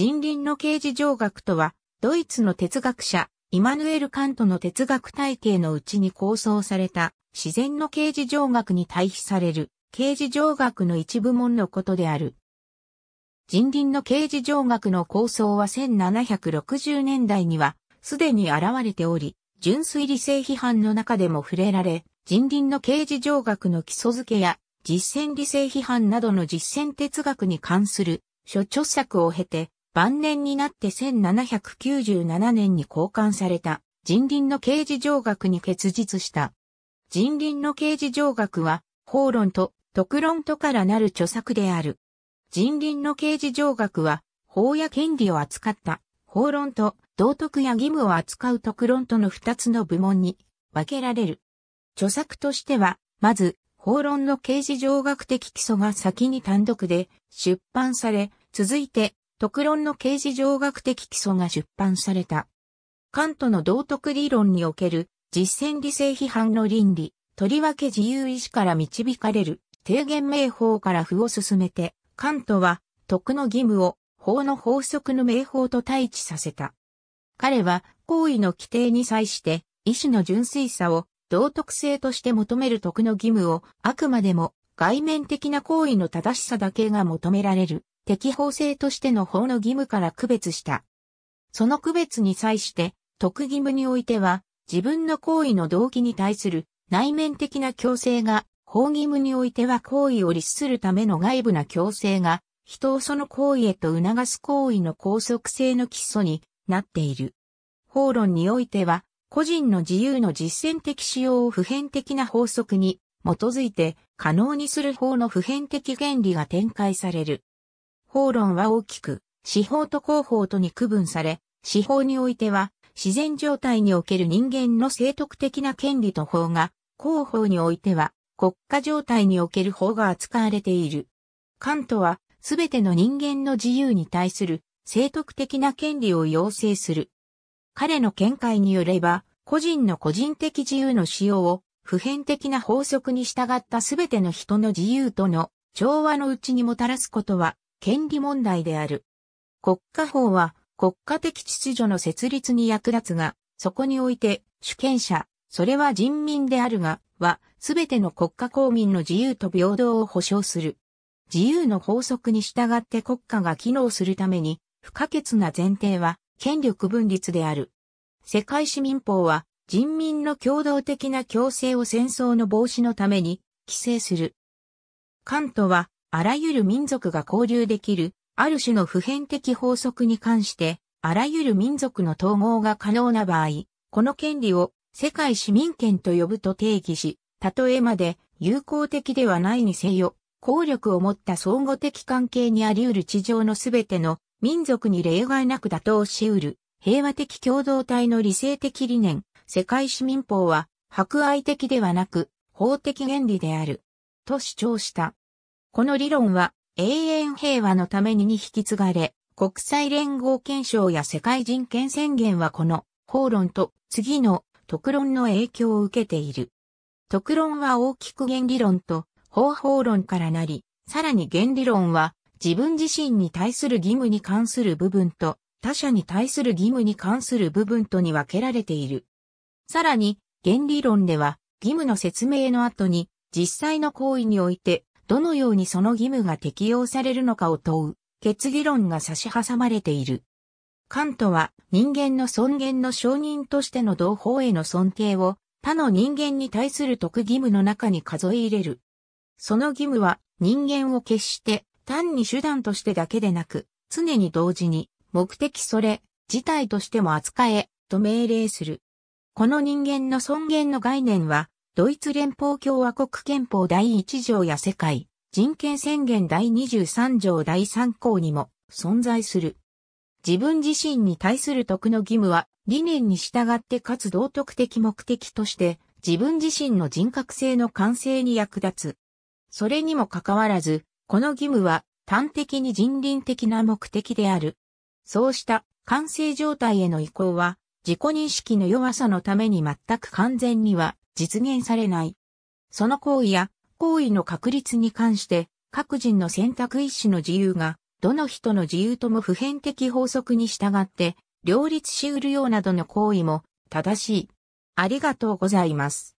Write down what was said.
人倫の刑事上学とは、ドイツの哲学者、イマヌエル・カントの哲学体系のうちに構想された、自然の刑事上学に対比される、刑事上学の一部門のことである。人倫の刑事上学の構想は1760年代には、すでに現れており、純粋理性批判の中でも触れられ、人倫の刑事上学の基礎づけや、実践理性批判などの実践哲学に関する、諸著作を経て、晩年になって1797年に交換された人林の刑事上学に結実した。人林の刑事上学は、法論と特論とからなる著作である。人林の刑事上学は、法や権利を扱った法論と道徳や義務を扱う特論との二つの部門に分けられる。著作としては、まず、法論の刑事上学的基礎が先に単独で出版され、続いて特論の刑事上学的基礎が出版された。カントの道徳理論における実践理性批判の倫理、とりわけ自由意志から導かれる低減名法から符を進めて、カントは徳の義務を法の法則の名法と対置させた。彼は行為の規定に際して意志の純粋さを道徳性として求める徳の義務をあくまでも外面的な行為の正しさだけが求められる適法性としての法の義務から区別した。その区別に際して、特義務においては、自分の行為の動機に対する内面的な強制が、法義務においては行為を律するための外部な強制が、人をその行為へと促す行為の拘束性の基礎になっている。法論においては、個人の自由の実践的使用を普遍的な法則に基づいて可能にする法の普遍的原理が展開される。法論は大きく、司法と広報とに区分され、司法においては、自然状態における人間の生徳的な権利と法が、広報においては、国家状態における法が扱われている。カントは、すべての人間の自由に対する、生徳的な権利を要請する。彼の見解によれば、個人の個人的自由の使用を、普遍的な法則に従ったすべての人の自由との調和のうちにもたらすことは、権利問題である。国家法は国家的秩序の設立に役立つが、そこにおいて主権者、それは人民であるが、は、すべての国家公民の自由と平等を保障する。自由の法則に従って国家が機能するために、不可欠な前提は、権力分立である。世界市民法は、人民の共同的な共生を戦争の防止のために、規制する。関東は、あらゆる民族が交流できる、ある種の普遍的法則に関して、あらゆる民族の統合が可能な場合、この権利を世界市民権と呼ぶと定義し、たとえまで友好的ではないにせよ、効力を持った相互的関係にあり得る地上のすべての民族に例外なく打倒し得る平和的共同体の理性的理念、世界市民法は、博愛的ではなく、法的原理である。と主張した。この理論は永遠平和のためにに引き継がれ、国際連合憲章や世界人権宣言はこの法論と次の特論の影響を受けている。特論は大きく原理論と方法論からなり、さらに原理論は自分自身に対する義務に関する部分と他者に対する義務に関する部分とに分けられている。さらに、原理論では義務の説明の後に実際の行為においてどのようにその義務が適用されるのかを問う、決議論が差し挟まれている。カントは人間の尊厳の承認としての同胞への尊敬を他の人間に対する得義務の中に数え入れる。その義務は人間を決して単に手段としてだけでなく、常に同時に目的それ自体としても扱えと命令する。この人間の尊厳の概念はドイツ連邦共和国憲法第1条や世界人権宣言第23条第3項にも存在する。自分自身に対する徳の義務は理念に従ってかつ道徳的目的として自分自身の人格性の完成に役立つ。それにもかかわらず、この義務は端的に人倫的な目的である。そうした完成状態への移行は自己認識の弱さのために全く完全には実現されない。その行為や行為の確立に関して、各人の選択一種の自由が、どの人の自由とも普遍的法則に従って、両立しうるようなどの行為も正しい。ありがとうございます。